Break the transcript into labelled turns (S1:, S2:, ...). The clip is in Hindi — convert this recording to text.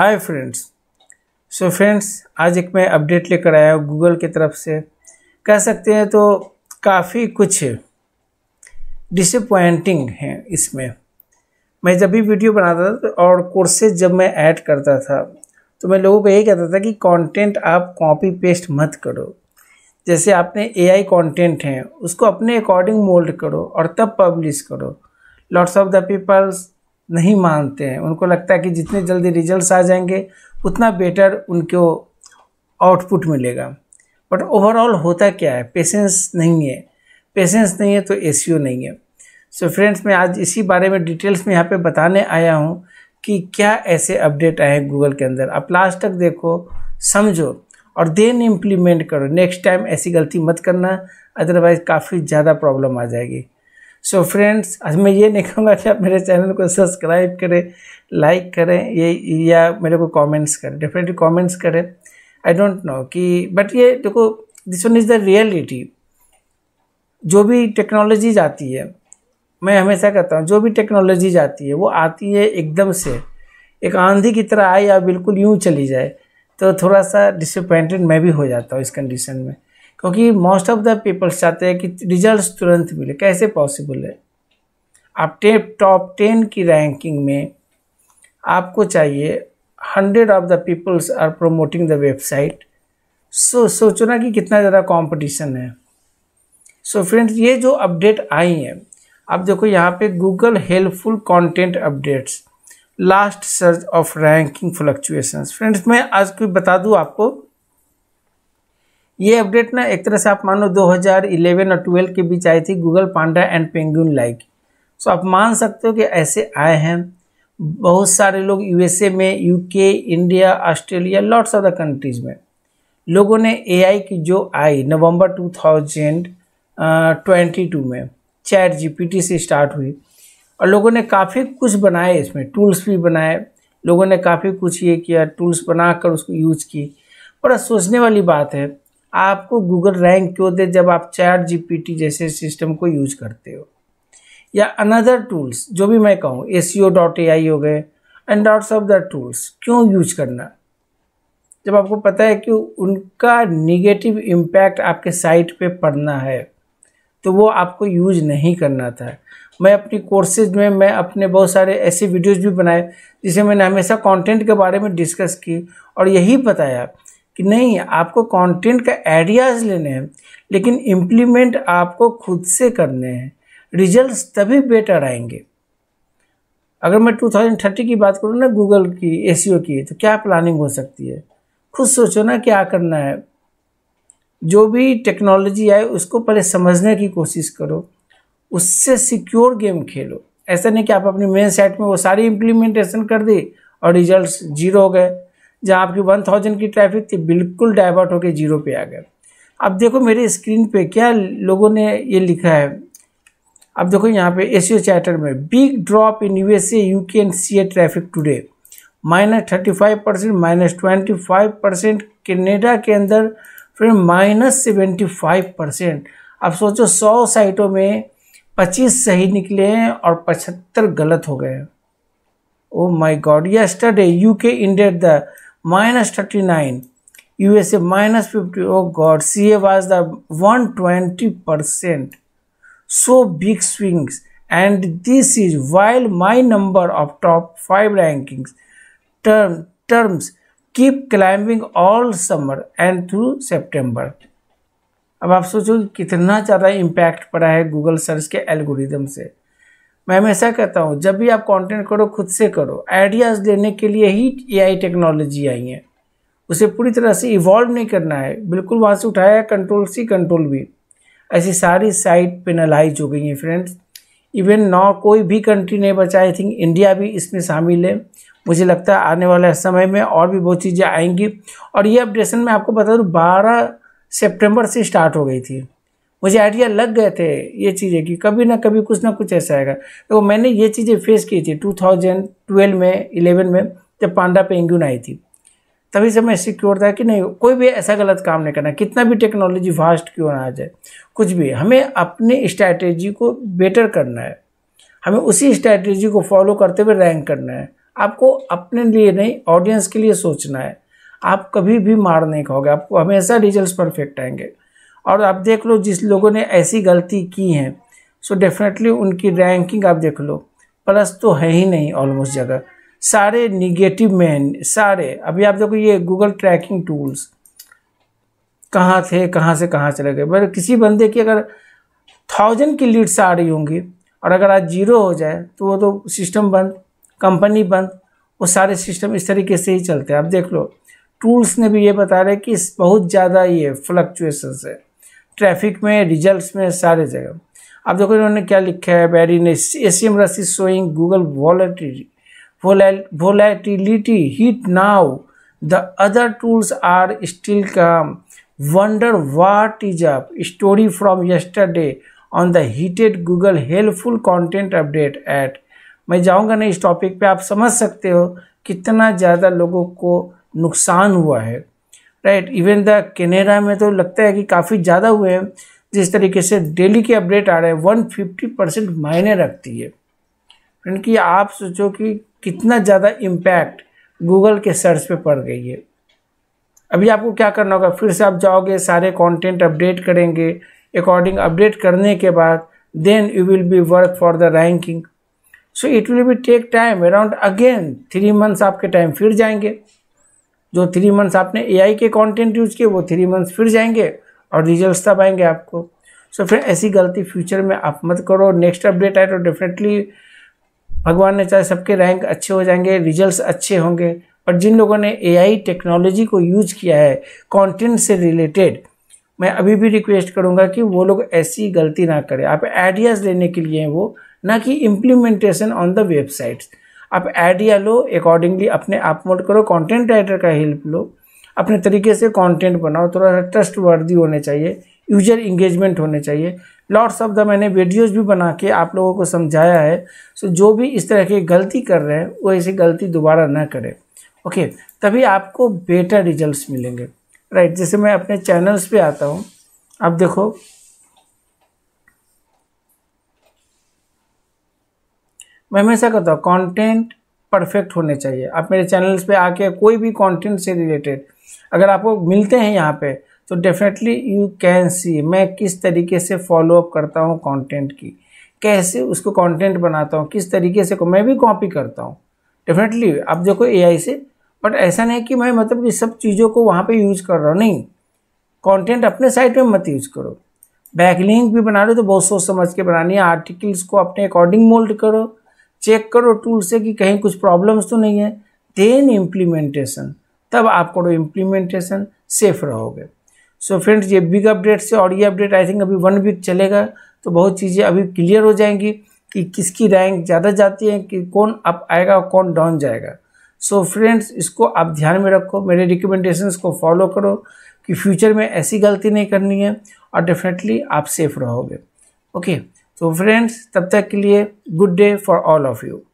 S1: हाय फ्रेंड्स सो फ्रेंड्स आज एक मैं अपडेट लेकर आया हूँ गूगल की तरफ से कह सकते हैं तो काफ़ी कुछ डिसपॉइंटिंग है इसमें मैं जब भी वीडियो बनाता था तो और कोर्सेज जब मैं ऐड करता था तो मैं लोगों को यही कहता था कि कंटेंट आप कॉपी पेस्ट मत करो जैसे आपने एआई कंटेंट हैं उसको अपने अकॉर्डिंग मोल्ड करो और तब पब्लिश करो लॉट्स ऑफ द पीपल्स नहीं मानते हैं उनको लगता है कि जितने जल्दी रिजल्ट्स आ जाएंगे उतना बेटर उनको आउटपुट मिलेगा बट ओवरऑल होता क्या है पेशेंस नहीं है पेशेंस नहीं है तो ए नहीं है सो so फ्रेंड्स मैं आज इसी बारे में डिटेल्स में यहाँ पे बताने आया हूँ कि क्या ऐसे अपडेट आए हैं गूगल के अंदर आप लास्ट तक देखो समझो और देन इम्प्लीमेंट करो नेक्स्ट टाइम ऐसी गलती मत करना अदरवाइज़ काफ़ी ज़्यादा प्रॉब्लम आ जाएगी सो so फ्रेंड्स आज मैं ये नहीं कहूँगा कि आप मेरे चैनल को सब्सक्राइब करें लाइक करें ये या मेरे को कमेंट्स करें डेफिनेटली कमेंट्स करें आई डोंट नो कि बट ये देखो this one is the reality जो भी टेक्नोलॉजीज आती है मैं हमेशा कहता हूँ जो भी टेक्नोलॉजीज आती है वो आती है एकदम से एक आंधी की तरह आए या बिल्कुल यूँ चली जाए तो थोड़ा सा डिसअपॉइंटेड मैं भी हो जाता हूँ इस कंडीशन में क्योंकि मोस्ट ऑफ द पीपल्स चाहते हैं कि रिजल्ट तुरंत मिले कैसे पॉसिबल है आप टे टॉप टेन की रैंकिंग में आपको चाहिए hundred of the peoples are promoting the website so सोचो ना कि कितना ज़्यादा कंपटीशन है सो so फ्रेंड्स ये जो अपडेट आई हैं आप देखो यहाँ पे Google helpful content updates last search of ranking fluctuations friends मैं आज कोई बता दूँ आपको ये अपडेट ना एक तरह से आप मानो 2011 और 12 के बीच आई थी Google Panda and Penguin like so आप मान सकते हो कि ऐसे आए हैं बहुत सारे लोग यूएसए में UK India Australia lots of the countries में लोगों ने एआई की जो आई नवंबर 2022 में चैट जीपीटी से स्टार्ट हुई और लोगों ने काफ़ी कुछ बनाए इसमें टूल्स भी बनाए लोगों ने काफ़ी कुछ ये किया टूल्स बनाकर उसको यूज की बड़ा सोचने वाली बात है आपको गूगल रैंक क्यों दे जब आप चैट जीपीटी जैसे सिस्टम को यूज करते हो या अनदर टूल्स जो भी मैं कहूँ ए सी ओ डॉट ए आई हो गए and dots of the tools क्यों यूज करना जब आपको पता है कि उनका निगेटिव इम्पैक्ट आपके साइट पे पड़ना है तो वो आपको यूज नहीं करना था मैं अपनी कोर्सेज में मैं अपने बहुत सारे ऐसे वीडियोज भी बनाए जिसे मैंने हमेशा कंटेंट के बारे में डिस्कस की और यही बताया कि नहीं आपको कंटेंट का आइडियाज़ लेने हैं लेकिन इम्प्लीमेंट आपको खुद से करने हैं रिजल्ट्स तभी बेटर आएंगे अगर मैं 2030 की बात करूँ ना गूगल की ए e की तो क्या प्लानिंग हो सकती है खुद सोचो ना क्या करना है जो भी टेक्नोलॉजी आए उसको पहले समझने की कोशिश करो उससे सिक्योर गेम खेलो ऐसा नहीं कि आप अपनी मेन साइट में वो सारी इम्प्लीमेंटेशन कर दी और रिजल्ट्स जीरो हो गए जहाँ आपकी वन थाउजेंड की ट्रैफिक थी बिल्कुल डाइवर्ट होकर जीरो पे आ गए अब देखो मेरे स्क्रीन पे क्या लोगों ने ये लिखा है अब देखो यहाँ पे एशियो चैटर में big drop in USA you can see a traffic today minus thirty five percent minus twenty five percent Canada के अंदर फिर माइनस सेवेंटी फाइव परसेंट अब सोचो सौ साइटों में पच्चीस सही निकले हैं और पचहत्तर गलत हो गए हैं oh my god yesterday U K ended the minus 39 USA minus 50 oh god CA was the 120 percent so big swings and this is while my number of top 5 rankings term, terms keep climbing all summer and through September अब आप सोचो कितना ज़्यादा इम्पैक्ट पड़ा है गूगल सर्च के एल्गोरिदम से मैं हमेशा कहता हूँ जब भी आप कंटेंट करो खुद से करो आइडियाज़ लेने के लिए ही एआई टेक्नोलॉजी आई है उसे पूरी तरह से इवॉल्व नहीं करना है बिल्कुल वहाँ से उठाया कंट्रोल सी कंट्रोल भी ऐसी सारी साइट पेनलाइज हो गई हैं फ्रेंड्स इवन नौ कोई भी कंट्री नहीं बचा आई थिंक इंडिया भी इसमें शामिल है मुझे लगता है आने वाले समय में और भी बहुत चीज़ें आएंगी और ये अपडेशन मैं आपको बता दूँ बारह सेप्टेम्बर से स्टार्ट हो गई थी मुझे आइडिया लग गए थे ये चीज़ें कि कभी ना कभी कुछ ना कुछ ऐसा आएगा तो मैंने ये चीज़ें फेस की थी 2012 में 11 में जब पांडा पे इंग्यून आई थी तभी से मैं सिक्योर था कि नहीं कोई भी ऐसा गलत काम नहीं करना कितना भी टेक्नोलॉजी फास्ट क्यों ना आ जाए कुछ भी हमें अपने स्ट्रैटेजी को बेटर करना है हमें उसी स्ट्रैटेजी को फॉलो करते हुए रैंक करना है आपको अपने लिए नहीं ऑडियंस के लिए सोचना है आप कभी भी मार नहीं खाओगे आपको हमेशा रिजल्ट परफेक्ट आएंगे और आप देख लो जिस लोगों ने ऐसी गलती की है सो डेफिनेटली उनकी रैंकिंग आप देख लो प्लस तो है ही नहीं ऑलमोस्ट जगह सारे निगेटिव मैन सारे अभी आप देखो ये गूगल ट्रैकिंग टूल्स कहाँ थे कहाँ से कहाँ चले गए बट किसी बंदे की अगर थाउजेंड की लीड्स आ रही होंगी और अगर आज जीरो हो जाए तो वो तो सिस्टम बंद कंपनी बंद वो सारे सिस्टम इस तरीके से ही चलते हैं आप देख लो टूल्स ने भी ये बता रहे कि बहुत ज़्यादा ये फ्लक्चुएसन्स है ट्रैफिक में रिजल्ट्स में सारे जगह अब देखो इन्होंने क्या लिखा है बैरी ने एशियम एम is showing Google volatility volatility hit now the other tools are still calm wonder what is up story from yesterday on the heated Google helpful content update at मैं जाऊंगा ना इस टॉपिक पे आप समझ सकते हो कितना ज़्यादा लोगों को नुकसान हुआ है राइट इवन द कैनेडा में तो लगता है कि काफ़ी ज़्यादा हुए हैं जिस तरीके से डेली के अपडेट आ रहे हैं वन फिफ्टी परसेंट मायने रखती है फ्रेंड कि आप सोचो कि कितना ज़्यादा इम्पैक्ट गूगल के सर्च पे पड़ गई है अभी आपको क्या करना होगा फिर से आप जाओगे सारे कंटेंट अपडेट करेंगे अकॉर्डिंग अपडेट करने के बाद then you will be work for the ranking so it will be take time around again three months आपके टाइम फिर जाएंगे जो थ्री मंथ्स आपने एआई के कंटेंट यूज़ किए वो थ्री मंथ्स फिर जाएंगे और रिजल्ट तब आएंगे आपको सो so, फिर ऐसी गलती फ्यूचर में आप मत करो नेक्स्ट अपडेट आए तो डेफिनेटली भगवान ने चाहे सबके रैंक अच्छे हो जाएंगे रिजल्ट्स अच्छे होंगे और जिन लोगों ने एआई टेक्नोलॉजी को यूज किया है कंटेंट से रिलेटेड मैं अभी भी रिक्वेस्ट करूंगा कि वो लोग ऐसी गलती ना करें आप आइडियाज़ लेने के लिए हैं वो ना कि इम्प्लीमेंटेशन ऑन द वेबसाइट्स आप ऐड या लो अकॉर्डिंगली अपने आप मोड करो कंटेंट राइटर का हेल्प लो अपने तरीके से कंटेंट बनाओ थोड़ा सा ट्रस्ट वर्दी होने चाहिए यूजर इंगेजमेंट होने चाहिए लॉट्स ऑफ द मैंने वीडियोज़ भी बना के आप लोगों को समझाया है सो जो भी इस तरह की गलती कर रहे हैं वो ऐसी गलती दोबारा ना करें ओके तभी आपको बेटर रिजल्ट मिलेंगे राइट right, जैसे मैं अपने चैनल्स पे आता हूँ आप देखो मैं हमेशा कहता हूँ कंटेंट परफेक्ट होने चाहिए आप मेरे चैनल्स पे आके कोई भी कंटेंट से रिलेटेड अगर आपको मिलते हैं यहाँ पे तो डेफिनेटली यू कैन सी मैं किस तरीके से फॉलोअप करता हूँ कंटेंट की कैसे उसको कंटेंट बनाता हूँ किस तरीके से को मैं भी कॉपी करता हूँ डेफिनेटली आप देखो ए से बट ऐसा नहीं कि मैं मतलब इस सब चीज़ों को वहाँ पर यूज कर रहा हूँ नहीं कॉन्टेंट अपने साइट में मत यूज करो बैकलिंक भी बना रहे हो तो बहुत सोच समझ के बनानी है आर्टिकल्स को अपने अकॉर्डिंग मोल्ड करो चेक करो टूल से कि कहीं कुछ प्रॉब्लम्स तो नहीं है देन इम्प्लीमेंटेशन तब आप करो इम्प्लीमेंटेशन सेफ रहोगे सो so फ्रेंड्स ये बिग अपडेट से और ये अपडेट आई थिंक अभी वन वीक चलेगा तो बहुत चीज़ें अभी क्लियर हो जाएंगी कि किसकी रैंक ज़्यादा जाती है कि कौन अप आएगा और कौन डाउन जाएगा सो so फ्रेंड्स इसको आप ध्यान में रखो मेरे रिकमेंडेशंस को फॉलो करो कि फ्यूचर में ऐसी गलती नहीं करनी है और डेफिनेटली आप सेफ रहोगे ओके okay. तो फ्रेंड्स तब तक के लिए good day for all of you